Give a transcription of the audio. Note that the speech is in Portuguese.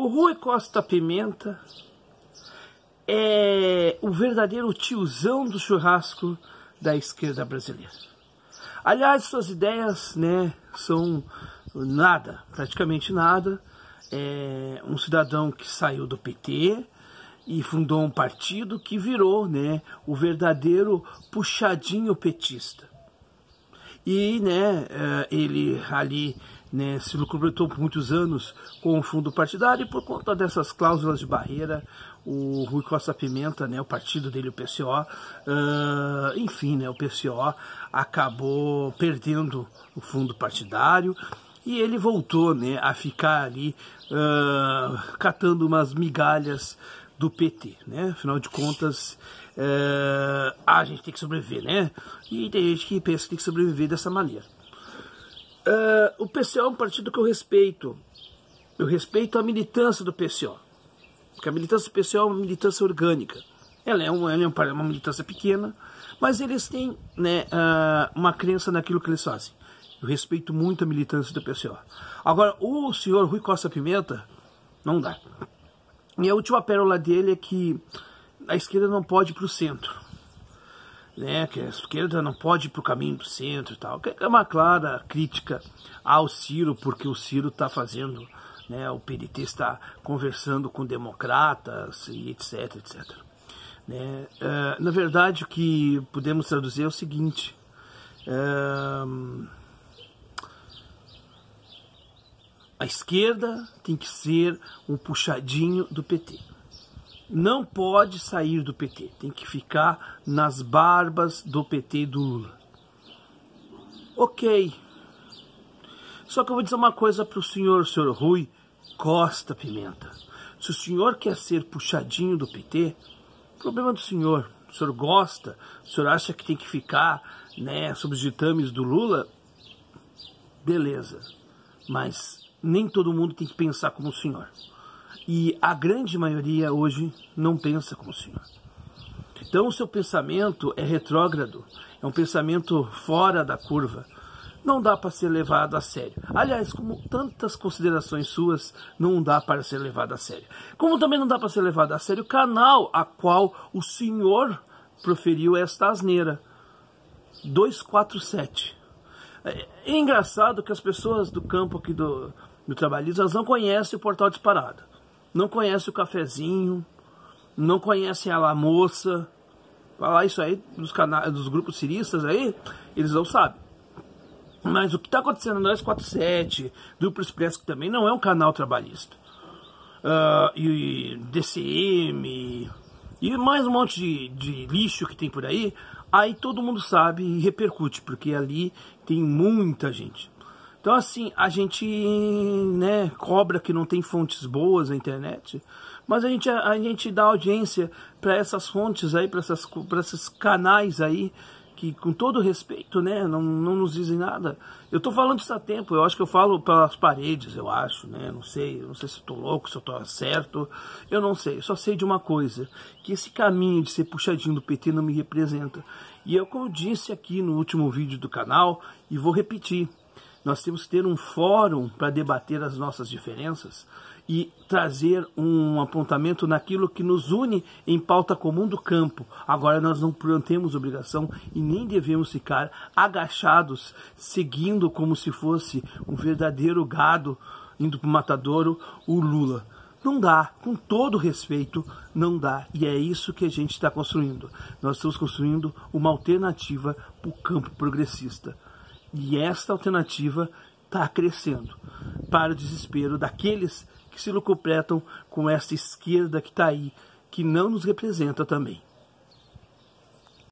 O Rui Costa Pimenta é o verdadeiro tiozão do churrasco da esquerda brasileira. Aliás, suas ideias né, são nada, praticamente nada. É um cidadão que saiu do PT e fundou um partido que virou né, o verdadeiro puxadinho petista. E né, é, ele ali né, se lucrou por muitos anos com o fundo partidário e por conta dessas cláusulas de barreira, o Rui Costa Pimenta, né, o partido dele, o PCO, uh, ah, enfim, né, o PCO acabou perdendo o fundo partidário e ele voltou né, a ficar ali uh, catando umas migalhas do PT, né? Afinal de contas, uh, a gente tem que sobreviver, né? E tem gente que pensa que tem que sobreviver dessa maneira. Uh, o PCO é um partido que eu respeito. Eu respeito a militância do PCO. Porque a militância do PCO é uma militância orgânica. Ela é, um, ela é uma militância pequena, mas eles têm né, uh, uma crença naquilo que eles fazem. Eu respeito muito a militância do PCO. Agora, o senhor Rui Costa Pimenta, não dá. E a última pérola dele é que a esquerda não pode ir para o centro né, que a esquerda não pode ir para o caminho do centro e tal. é uma clara crítica ao Ciro, porque o Ciro está fazendo, né, o PDT está conversando com democratas e etc, etc. Né? Uh, na verdade, o que podemos traduzir é o seguinte. Uh, a esquerda tem que ser um puxadinho do PT não pode sair do PT, tem que ficar nas barbas do PT e do Lula. Ok. Só que eu vou dizer uma coisa para o senhor, senhor Rui Costa Pimenta. Se o senhor quer ser puxadinho do PT, problema do senhor. O senhor gosta, o senhor acha que tem que ficar né, sob os ditames do Lula, beleza. Mas nem todo mundo tem que pensar como o senhor. E a grande maioria hoje não pensa como o Senhor. Então o seu pensamento é retrógrado, é um pensamento fora da curva. Não dá para ser levado a sério. Aliás, como tantas considerações suas, não dá para ser levado a sério. Como também não dá para ser levado a sério o canal a qual o Senhor proferiu esta asneira. 247. É, é engraçado que as pessoas do campo aqui do, do trabalhismo, não conhecem o portal disparado não conhece o cafezinho, não conhece a La Moça, falar isso aí dos, canais, dos grupos ciristas aí, eles não sabem. Mas o que está acontecendo no 247, Duplo Expresso, que também não é um canal trabalhista, uh, e, DCM, e mais um monte de, de lixo que tem por aí, aí todo mundo sabe e repercute, porque ali tem muita gente. Então, assim, a gente né, cobra que não tem fontes boas na internet, mas a gente, a, a gente dá audiência para essas fontes aí, para esses canais aí, que com todo respeito, né, não, não nos dizem nada. Eu tô falando isso há tempo, eu acho que eu falo pelas paredes, eu acho, né, não sei, não sei se eu tô louco, se eu tô certo, eu não sei, eu só sei de uma coisa, que esse caminho de ser puxadinho do PT não me representa. E é o que eu disse aqui no último vídeo do canal, e vou repetir, nós temos que ter um fórum para debater as nossas diferenças e trazer um apontamento naquilo que nos une em pauta comum do campo. Agora nós não temos obrigação e nem devemos ficar agachados, seguindo como se fosse um verdadeiro gado indo para o matadouro, o Lula. Não dá, com todo respeito, não dá. E é isso que a gente está construindo. Nós estamos construindo uma alternativa para o campo progressista. E esta alternativa está crescendo, para o desespero daqueles que se lucupletam com esta esquerda que está aí, que não nos representa também.